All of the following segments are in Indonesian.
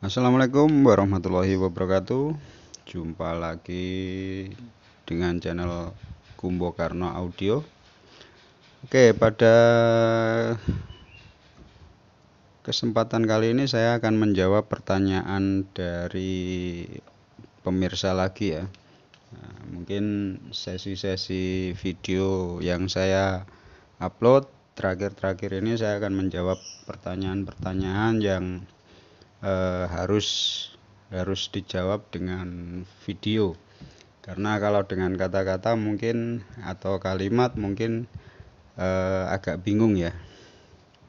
Assalamualaikum warahmatullahi wabarakatuh Jumpa lagi dengan channel Kumbo Karno Audio Oke pada kesempatan kali ini saya akan menjawab pertanyaan dari pemirsa lagi ya nah, Mungkin sesi-sesi video yang saya upload terakhir-terakhir ini saya akan menjawab pertanyaan-pertanyaan yang eh, harus harus dijawab dengan video karena kalau dengan kata-kata mungkin atau kalimat mungkin eh, agak bingung ya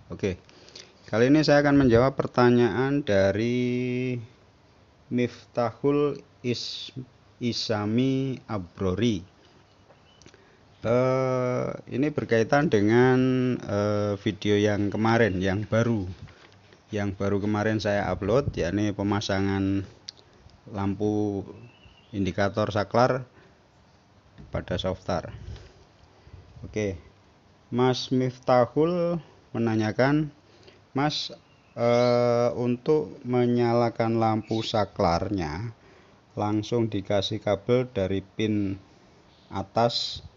oke kali ini saya akan menjawab pertanyaan dari Miftahul Is Isami Abrori eh, ini berkaitan dengan eh, video yang kemarin yang baru yang baru kemarin saya upload yakni pemasangan lampu indikator saklar pada softar oke Mas Miftahul menanyakan Mas e, untuk menyalakan lampu saklarnya langsung dikasih kabel dari pin atas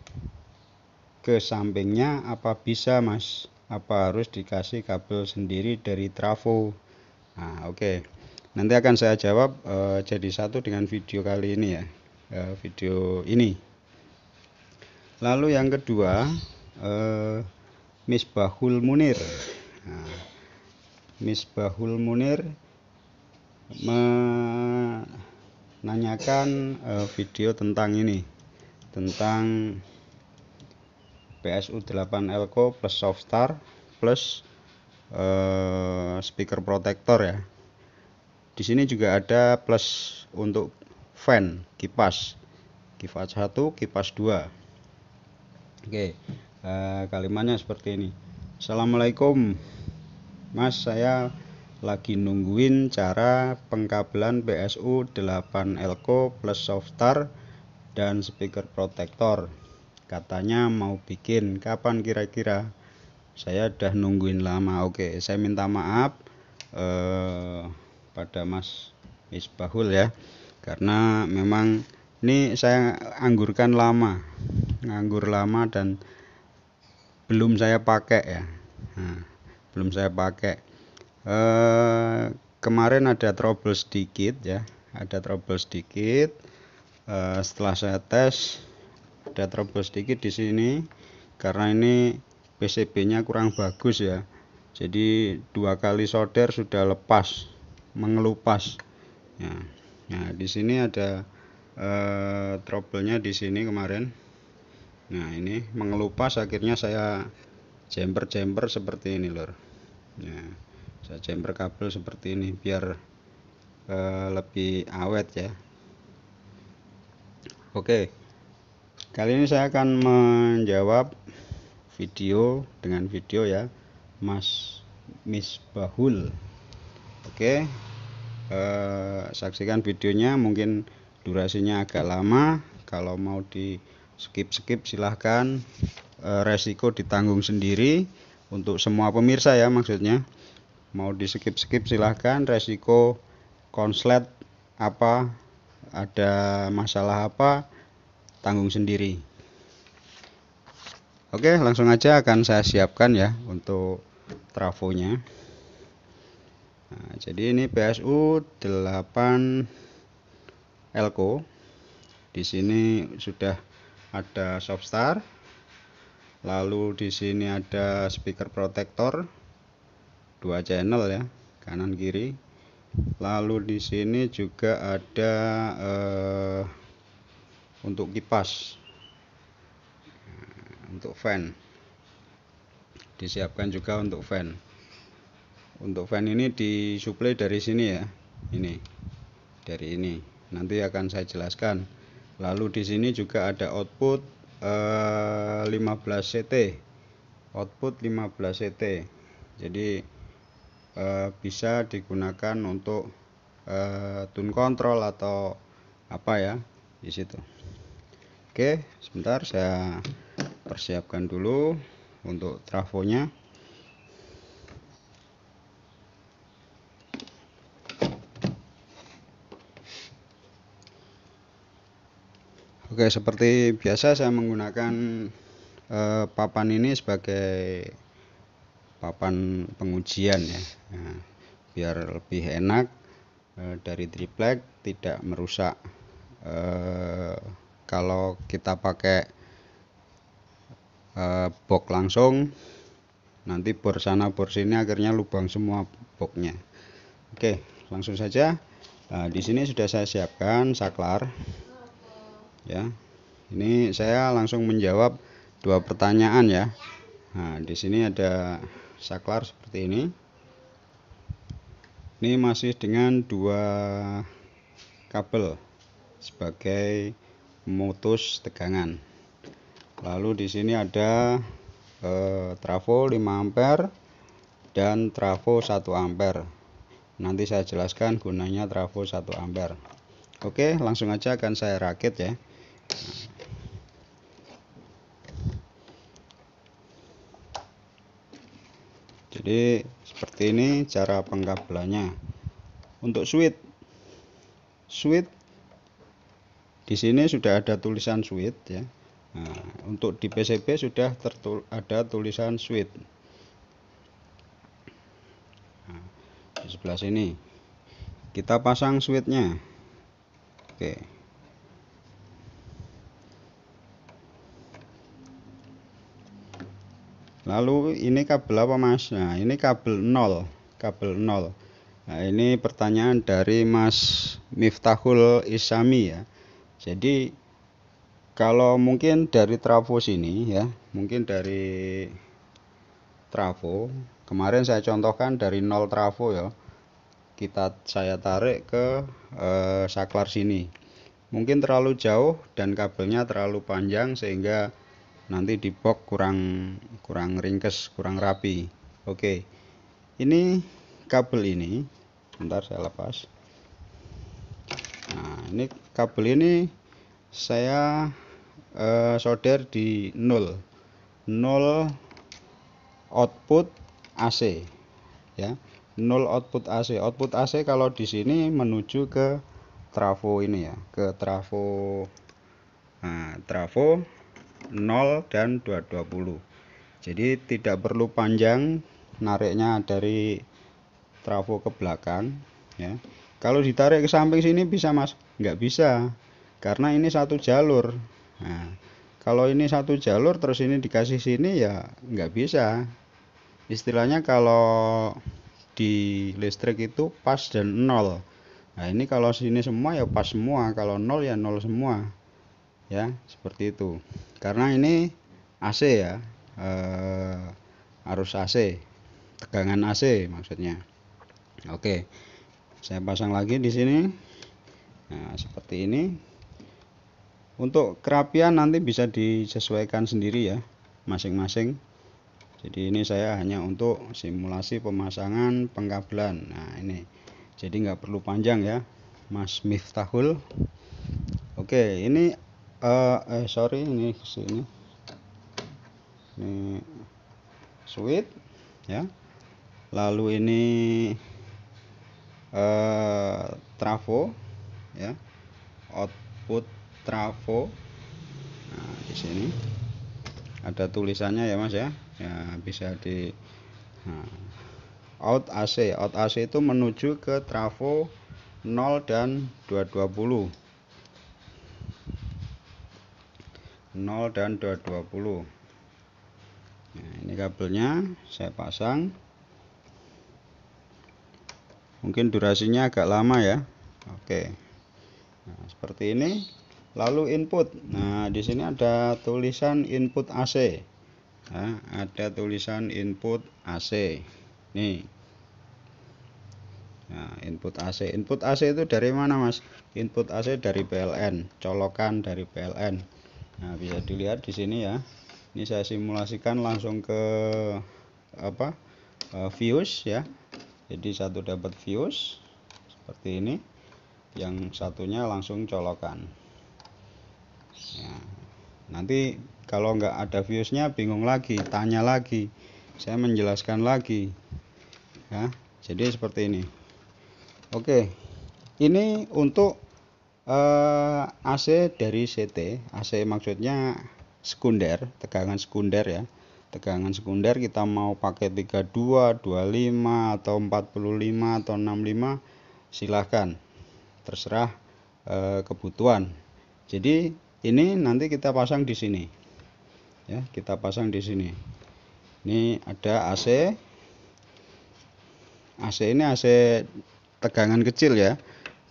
ke sampingnya apa bisa Mas apa harus dikasih kabel sendiri dari trafo nah oke okay. nanti akan saya jawab e, jadi satu dengan video kali ini ya e, video ini lalu yang kedua e, Misbahul Munir nah, Misbahul Munir menanyakan e, video tentang ini tentang PSU 8 Elko plus softstar plus uh, speaker protector ya di sini juga ada plus untuk fan kipas kipas 1 kipas 2 oke Uh, kalimatnya seperti ini Assalamualaikum Mas saya lagi nungguin cara pengkabelan PSU 8 Elko plus softstar dan speaker protector katanya mau bikin kapan kira-kira saya udah nungguin lama oke saya minta maaf eh, pada Mas Misbahul ya karena memang ini saya anggurkan lama nganggur lama dan belum saya pakai ya nah, belum saya pakai eh, kemarin ada trouble sedikit ya ada trouble sedikit eh, setelah saya tes ada trouble sedikit di sini karena ini PCB nya kurang bagus ya jadi dua kali solder sudah lepas mengelupas ya. nah di sini ada eh, trouble-nya di sini kemarin nah ini mengelupas akhirnya saya jember-jember seperti ini lor ya. saya jember kabel seperti ini biar eh, lebih awet ya oke okay. Kali ini saya akan menjawab video dengan video ya Mas Misbahul. Oke, eh, saksikan videonya. Mungkin durasinya agak lama. Kalau mau di skip skip silahkan. Eh, resiko ditanggung sendiri untuk semua pemirsa ya maksudnya. Mau di skip skip silahkan. Resiko konslet apa ada masalah apa tanggung sendiri. Oke, langsung aja akan saya siapkan ya untuk trafonya. Nah, jadi ini PSU 8 elko. Di sini sudah ada softstar. Lalu di sini ada speaker protector dua channel ya, kanan kiri. Lalu di sini juga ada eh, untuk kipas nah, untuk fan disiapkan juga untuk fan untuk fan ini disuplai dari sini ya ini dari ini nanti akan saya jelaskan lalu di sini juga ada output eh, 15 CT output 15 CT jadi eh, bisa digunakan untuk eh, tune control atau apa ya di situ Oke sebentar saya persiapkan dulu untuk trafonya Oke seperti biasa saya menggunakan eh, papan ini sebagai papan pengujian ya nah, biar lebih enak eh, dari triplek tidak merusak eh, kalau kita pakai eh, box langsung nanti bor sana bor sini akhirnya lubang semua boxnya oke langsung saja nah, di sini sudah saya siapkan saklar ya ini saya langsung menjawab dua pertanyaan ya nah di sini ada saklar seperti ini ini masih dengan dua kabel sebagai mutus tegangan lalu di sini ada eh, trafo 5 ampere dan trafo 1 ampere nanti saya jelaskan gunanya trafo 1 ampere oke langsung aja akan saya rakit ya jadi seperti ini cara pengkabelannya untuk switch switch di sini sudah ada tulisan switch ya. Nah, untuk di PCB sudah tertul ada tulisan switch. Nah, di sebelah sini kita pasang switchnya. Oke. Lalu ini kabel apa Mas? Nah, ini kabel 0, kabel 0. Nah, ini pertanyaan dari Mas Miftahul Isami ya jadi kalau mungkin dari trafo sini ya, mungkin dari trafo kemarin saya contohkan dari nol trafo ya. Kita saya tarik ke eh, saklar sini. Mungkin terlalu jauh dan kabelnya terlalu panjang sehingga nanti di box kurang kurang ringkes, kurang rapi. Oke. Ini kabel ini, bentar saya lepas ini kabel ini saya eh, solder di 0 0 output AC ya 0 output AC output AC kalau di sini menuju ke trafo ini ya ke trafo nah, trafo 0 dan 220 jadi tidak perlu panjang nariknya dari trafo ke belakang ya kalau ditarik ke samping sini bisa mas Enggak bisa karena ini satu jalur nah, kalau ini satu jalur terus ini dikasih sini ya enggak bisa istilahnya kalau di listrik itu pas dan nol nah ini kalau sini semua ya pas semua kalau nol ya nol semua ya seperti itu karena ini AC ya eh, arus AC tegangan AC maksudnya oke okay saya pasang lagi di sini nah seperti ini untuk kerapian nanti bisa disesuaikan sendiri ya masing-masing jadi ini saya hanya untuk simulasi pemasangan pengkabelan nah ini jadi nggak perlu panjang ya Mas Miftahul oke ini uh, eh sorry ini sini. ini switch ya lalu ini eh, trafo ya output trafo nah, di sini ada tulisannya ya mas ya ya bisa di nah, out AC out AC itu menuju ke trafo 0 dan 220 0 dan 220 nah ini kabelnya saya pasang mungkin durasinya agak lama ya oke nah, seperti ini lalu input nah di sini ada tulisan input AC nah, ada tulisan input AC nih nah input AC input AC itu dari mana mas input AC dari PLN colokan dari PLN nah bisa dilihat di sini ya ini saya simulasikan langsung ke apa uh, eh, fuse ya jadi satu dapat fuse seperti ini yang satunya langsung colokan ya. nanti kalau nggak ada fuse nya bingung lagi tanya lagi saya menjelaskan lagi ya jadi seperti ini oke ini untuk eh, AC dari CT AC maksudnya sekunder tegangan sekunder ya tegangan sekunder kita mau pakai 32, 25 atau 45 atau 65 silahkan terserah e, kebutuhan jadi ini nanti kita pasang di sini ya kita pasang di sini ini ada AC AC ini AC tegangan kecil ya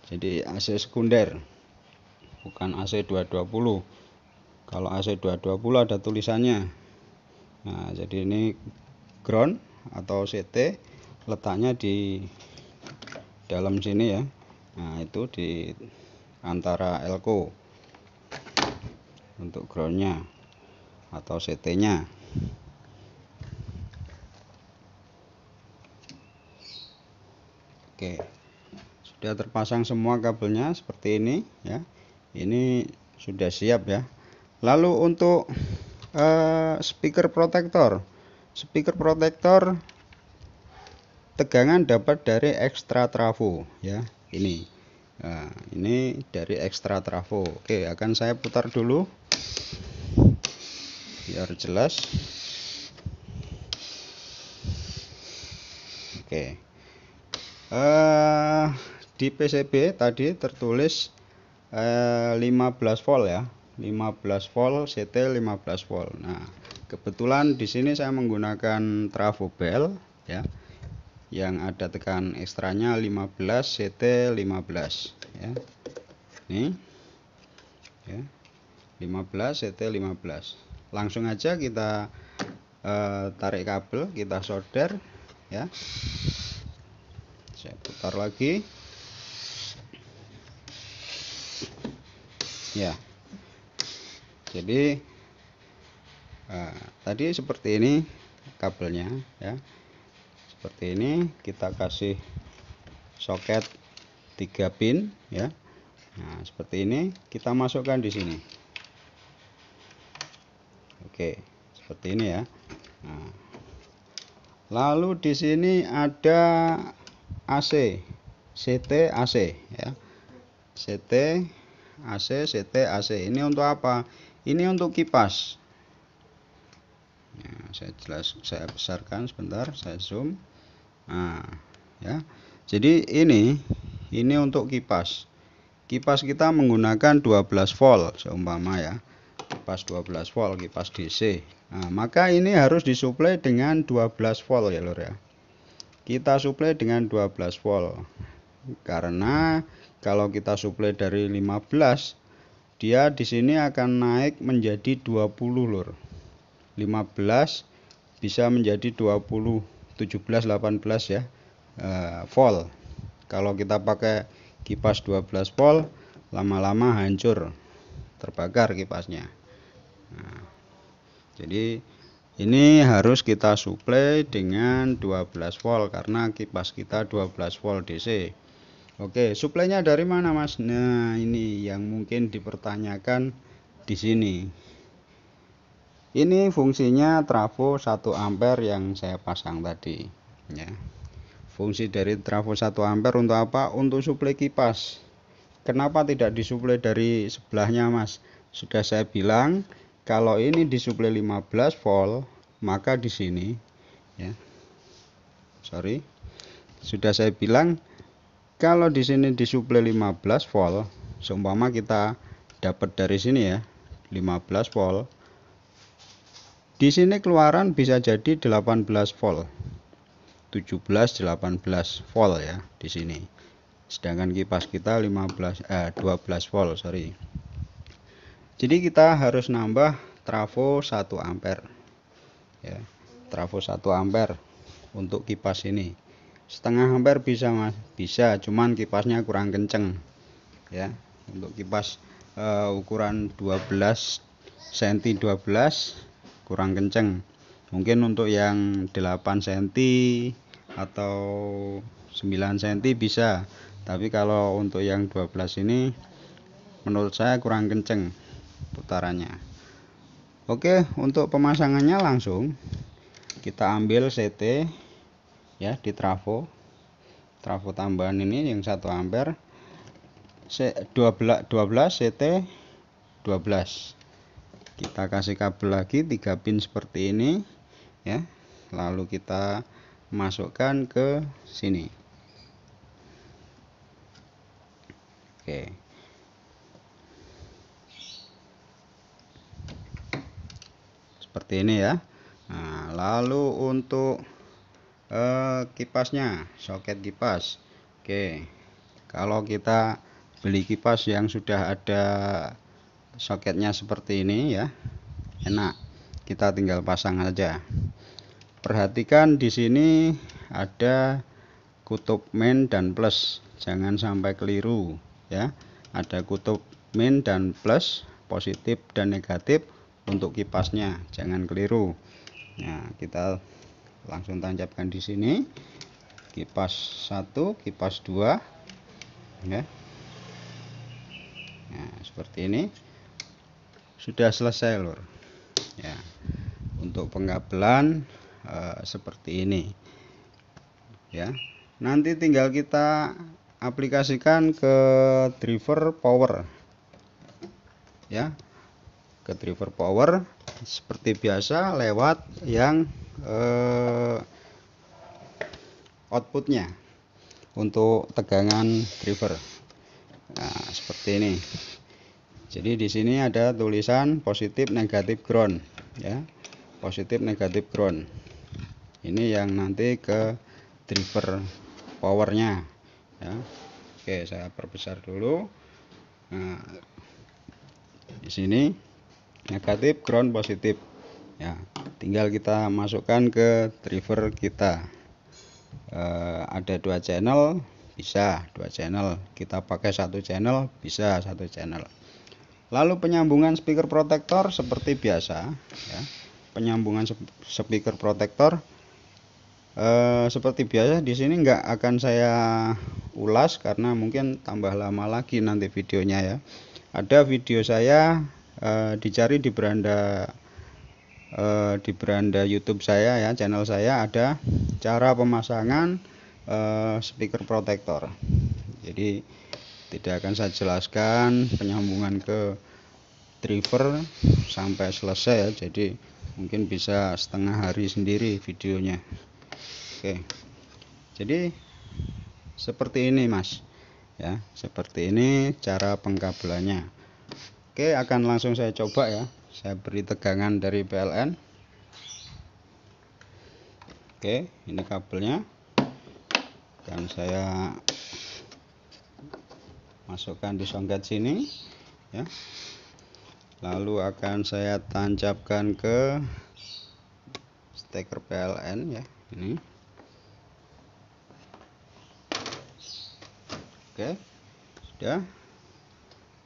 jadi AC sekunder bukan AC 220 kalau AC 220 ada tulisannya nah jadi ini ground atau CT letaknya di dalam sini ya nah itu di antara elko untuk groundnya atau CT nya Oke sudah terpasang semua kabelnya seperti ini ya ini sudah siap ya lalu untuk uh, speaker protector speaker protector tegangan dapat dari ekstra trafo ya ini nah, ini dari ekstra trafo oke akan saya putar dulu biar jelas oke uh, di PCB tadi tertulis uh, eh, 15 volt ya 15 volt CT 15 volt nah kebetulan di sini saya menggunakan trafo bell ya yang ada tekan ekstranya 15 CT 15 ya ini ya 15 CT 15 langsung aja kita eh, tarik kabel kita solder ya saya putar lagi ya jadi eh, tadi seperti ini kabelnya ya seperti ini kita kasih soket 3 pin ya Nah seperti ini kita masukkan di sini Oke seperti ini ya nah, lalu di sini ada AC CT AC ya CT AC, CT, AC. Ini untuk apa? ini untuk kipas nah, saya jelas saya besarkan sebentar saya zoom nah, ya jadi ini ini untuk kipas kipas kita menggunakan 12 volt seumpama ya kipas 12 volt kipas DC nah, maka ini harus disuplai dengan 12 volt ya lor ya kita suplai dengan 12 volt karena kalau kita suplai dari 15 dia di sini akan naik menjadi 20 lor, 15 bisa menjadi 20 17 18 ya e, volt kalau kita pakai kipas 12 volt lama-lama hancur terbakar kipasnya nah, jadi ini harus kita suplai dengan 12 volt karena kipas kita 12 volt DC Oke, suplainya dari mana, Mas? Nah, ini yang mungkin dipertanyakan di sini. Ini fungsinya trafo 1 ampere yang saya pasang tadi, ya. Fungsi dari trafo 1 ampere untuk apa? Untuk suplai kipas. Kenapa tidak disuplai dari sebelahnya, Mas? Sudah saya bilang, kalau ini disuplai 15 volt, maka di sini ya. Sorry. Sudah saya bilang kalau di sini disuplai 15 volt seumpama kita dapat dari sini ya 15 volt di sini keluaran bisa jadi 18 volt 17 18 volt ya di sini sedangkan kipas kita 15 eh 12 volt sorry jadi kita harus nambah trafo 1 ampere ya trafo 1 ampere untuk kipas ini setengah ampere bisa mas bisa cuman kipasnya kurang kenceng ya untuk kipas uh, ukuran 12 cm 12 kurang kenceng mungkin untuk yang 8 cm atau 9 cm bisa tapi kalau untuk yang 12 ini menurut saya kurang kenceng putarannya oke untuk pemasangannya langsung kita ambil CT ya di trafo trafo tambahan ini yang 1 ampere 12 12 CT 12 kita kasih kabel lagi 3 pin seperti ini ya lalu kita masukkan ke sini oke seperti ini ya nah, lalu untuk uh, kipasnya soket kipas oke kalau kita beli kipas yang sudah ada soketnya seperti ini ya enak kita tinggal pasang aja perhatikan di sini ada kutub main dan plus jangan sampai keliru ya ada kutub min dan plus positif dan negatif untuk kipasnya jangan keliru nah kita langsung tancapkan di sini kipas satu kipas dua ya nah seperti ini sudah selesai lur ya untuk pengkabelan e, eh, seperti ini ya nanti tinggal kita aplikasikan ke driver power ya ke driver power seperti biasa lewat yang uh, outputnya untuk tegangan driver nah, seperti ini jadi di sini ada tulisan positif negatif ground ya positif negatif ground ini yang nanti ke driver powernya ya oke saya perbesar dulu nah, di sini negatif ground positif ya tinggal kita masukkan ke driver kita e, ada dua channel bisa dua channel kita pakai satu channel bisa satu channel lalu penyambungan speaker protector seperti biasa ya. penyambungan speaker protector e, seperti biasa di sini nggak akan saya ulas karena mungkin tambah lama lagi nanti videonya ya ada video saya e, dicari di beranda eh, di beranda YouTube saya ya channel saya ada cara pemasangan eh, speaker protektor jadi tidak akan saya jelaskan penyambungan ke driver sampai selesai ya jadi mungkin bisa setengah hari sendiri videonya oke jadi seperti ini mas ya seperti ini cara pengkabelannya Oke akan langsung saya coba ya saya beri tegangan dari PLN oke ini kabelnya dan saya masukkan di songket sini ya lalu akan saya tancapkan ke steker PLN ya ini oke sudah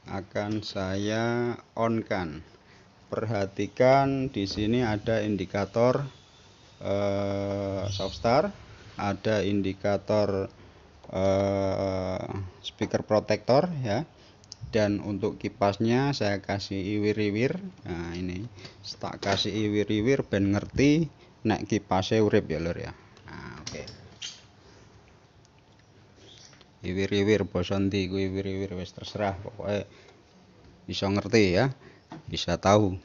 akan saya onkan perhatikan di sini ada indikator eh, softstar ada indikator eh, speaker protector ya dan untuk kipasnya saya kasih iwir-iwir nah ini tak kasih iwir-iwir ben ngerti nek kipasnya urip ya lor ya nah oke okay. iwir-iwir bosan di gue iwir-iwir wes terserah pokoknya bisa ngerti ya bisa tahu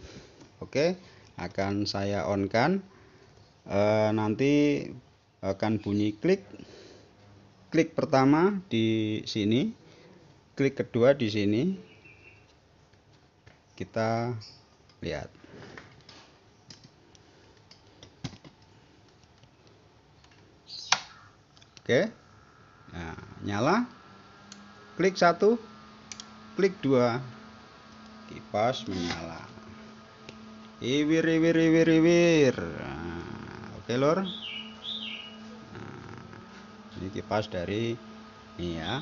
oke akan saya on kan e, eh, nanti akan bunyi klik klik pertama di sini klik kedua di sini kita lihat Oke. Nah, nyala. Klik satu, klik dua kipas menyala iwir iwir iwir iwir nah, oke lor nah, ini kipas dari ini ya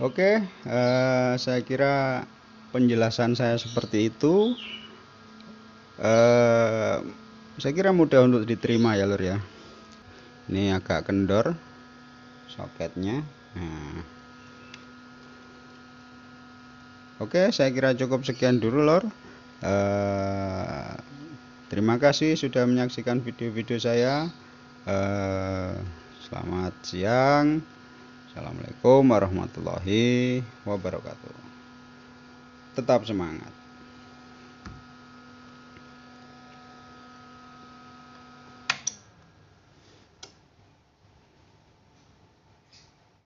Oke, okay, eh, saya kira penjelasan saya seperti itu. eh, saya kira mudah untuk diterima ya, lor ya. Ini agak kendor, soketnya nah. oke saya kira cukup sekian dulu lor uh, terima kasih sudah menyaksikan video-video saya uh, selamat siang Assalamualaikum warahmatullahi wabarakatuh tetap semangat